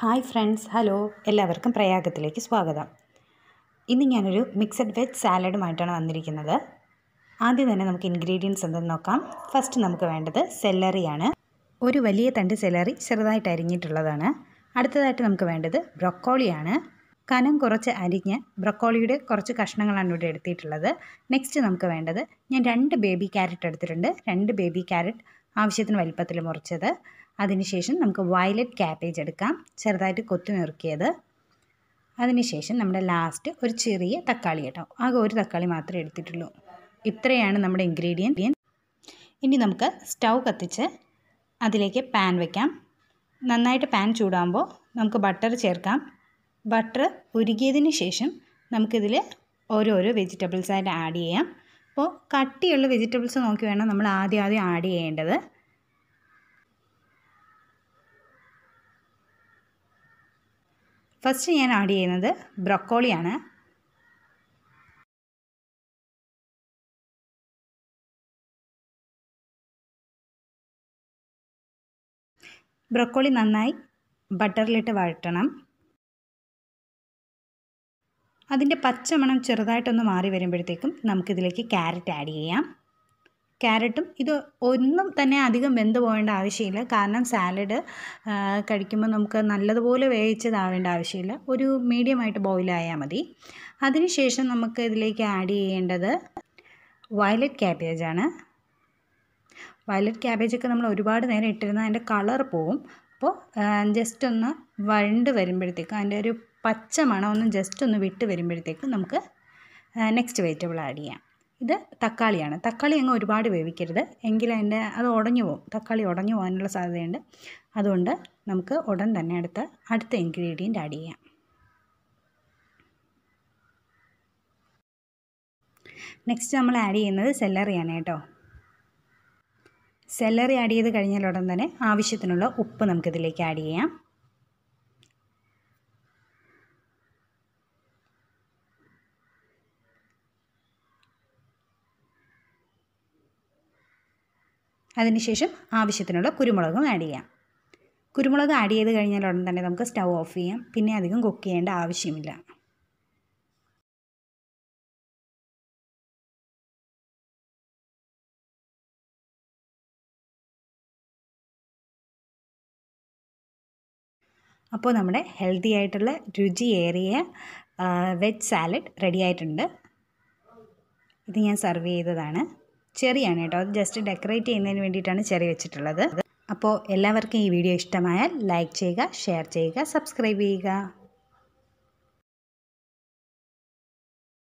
hi friends hello എല്ലാവർക്കും പ്രയാഗത്തിലേക്ക് സ്വാഗതം ഇന്ന് ഞാനൊരു മിക്സഡ് വെജ് സാലഡുമായിട്ടാണ് വന്നിരിക്കുന്നത് ആദ്യം തന്നെ നമുക്ക് ഇൻഗ്രീഡിയൻസ് എന്തെന്ന് നോക്കാം ഫസ്റ്റ് നമുക്ക് വേണ്ടത് സെല്ലറിയാണ് ഒരു വലിയ തണ്ട് സെല്ലറി ചെറുതായിട്ട് അരിഞ്ഞിട്ടുള്ളതാണ് അടുത്തതായിട്ട് നമുക്ക് വേണ്ടത് ബ്രൊക്കോളിയാണ് കനം കുറച്ച് അരിഞ്ഞ് ബ്രക്കോളിയുടെ കുറച്ച് കഷ്ണങ്ങളാണ് ഇവിടെ എടുത്തിട്ടുള്ളത് നെക്സ്റ്റ് നമുക്ക് വേണ്ടത് ഞാൻ രണ്ട് ബേബി ക്യാരറ്റ് എടുത്തിട്ടുണ്ട് രണ്ട് ബേബി ക്യാരറ്റ് ആവശ്യത്തിന് വലിപ്പത്തിൽ മുറിച്ചത് അതിനുശേഷം നമുക്ക് വയലറ്റ് ക്യാബേജ് എടുക്കാം ചെറുതായിട്ട് കൊത്തി നുറുക്കിയത് അതിനുശേഷം നമ്മുടെ ലാസ്റ്റ് ഒരു ചെറിയ തക്കാളി കേട്ടോ ആകെ ഒരു തക്കാളി മാത്രമേ എടുത്തിട്ടുള്ളൂ ഇത്രയാണ് നമ്മുടെ ഇൻഗ്രീഡിയൻറ്റ് ഇനി നമുക്ക് സ്റ്റൗ കത്തിച്ച് അതിലേക്ക് പാൻ വയ്ക്കാം നന്നായിട്ട് പാൻ ചൂടാകുമ്പോൾ നമുക്ക് ബട്ടർ ചേർക്കാം ബട്ടർ ഉരുകിയതിന് ശേഷം നമുക്കിതിൽ ഓരോരോ വെജിറ്റബിൾസ് ആയിട്ട് ആഡ് ചെയ്യാം അപ്പോൾ കട്ടിയുള്ള വെജിറ്റബിൾസ് നോക്കി വേണം നമ്മൾ ആദ്യം ആദ്യം ആഡ് ചെയ്യേണ്ടത് ഫസ്റ്റ് ഞാൻ ആഡ് ചെയ്യുന്നത് ബ്രൊക്കോളിയാണ് ബ്രൊക്കോളി നന്നായി ബട്ടറിലിട്ട് വഴറ്റണം അതിൻ്റെ പച്ചമണം ചെറുതായിട്ടൊന്ന് മാറി വരുമ്പോഴത്തേക്കും നമുക്കിതിലേക്ക് ക്യാരറ്റ് ആഡ് ചെയ്യാം ക്യാരറ്റും ഇത് ഒന്നും തന്നെ അധികം വെന്ത് പോകേണ്ട ആവശ്യമില്ല കാരണം സാലഡ് കഴിക്കുമ്പോൾ നമുക്ക് നല്ലതുപോലെ വേവിച്ചതാവേണ്ട ആവശ്യമില്ല ഒരു മീഡിയമായിട്ട് ബോയിലായാൽ മതി അതിനുശേഷം നമുക്ക് ഇതിലേക്ക് ആഡ് ചെയ്യേണ്ടത് വയലറ്റ് ക്യാബേജാണ് വയലറ്റ് ക്യാബേജൊക്കെ നമ്മൾ ഒരുപാട് നേരം ഇട്ടിരുന്നാൽ അതിൻ്റെ കളർ പോവും അപ്പോൾ ജസ്റ്റ് ഒന്ന് വഴണ്ട് വരുമ്പോഴത്തേക്കും അതിൻ്റെ ഒരു പച്ച മണമൊന്നും ജസ്റ്റ് ഒന്ന് വിട്ട് വരുമ്പോഴത്തേക്ക് നമുക്ക് നെക്സ്റ്റ് വെജിറ്റബിൾ ആഡ് ചെയ്യാം ഇത് തക്കാളിയാണ് തക്കാളി അങ്ങ് ഒരുപാട് വേവിക്കരുത് എങ്കിൽ അതിൻ്റെ അത് ഉടഞ്ഞു പോകും തക്കാളി ഉടഞ്ഞു പോകാനുള്ള സാധ്യതയുണ്ട് അതുകൊണ്ട് നമുക്ക് ഉടൻ തന്നെ അടുത്ത അടുത്ത ഇൻഗ്രീഡിയൻറ്റ് ആഡ് ചെയ്യാം നെക്സ്റ്റ് നമ്മൾ ആഡ് ചെയ്യുന്നത് സെല്ലറിയാണ് കേട്ടോ സെല്ലറി ആഡ് ചെയ്ത് കഴിഞ്ഞാൽ ഉടൻ തന്നെ ആവശ്യത്തിനുള്ള ഉപ്പ് നമുക്കിതിലേക്ക് ആഡ് ചെയ്യാം അതിനുശേഷം ആവശ്യത്തിനുള്ള കുരുമുളകും ആഡ് ചെയ്യാം കുരുമുളക് ആഡ് ചെയ്ത് കഴിഞ്ഞാൽ ഉടൻ തന്നെ നമുക്ക് സ്റ്റൗ ഓഫ് ചെയ്യാം പിന്നെ അധികം കുക്ക് ചെയ്യേണ്ട ആവശ്യമില്ല അപ്പോൾ നമ്മുടെ ഹെൽത്തി ആയിട്ടുള്ള രുചിയേറിയ വെജ് സാലഡ് റെഡി ആയിട്ടുണ്ട് ഇത് ഞാൻ സെർവ് ചെയ്തതാണ് ചെറിയാണ് കേട്ടോ അത് ജസ്റ്റ് ഡെക്കറേറ്റ് ചെയ്യുന്നതിന് വേണ്ടിയിട്ടാണ് ചെറി വെച്ചിട്ടുള്ളത് അപ്പോൾ എല്ലാവർക്കും ഈ വീഡിയോ ഇഷ്ടമായാൽ ലൈക്ക് ചെയ്യുക ഷെയർ ചെയ്യുക സബ്സ്ക്രൈബ് ചെയ്യുക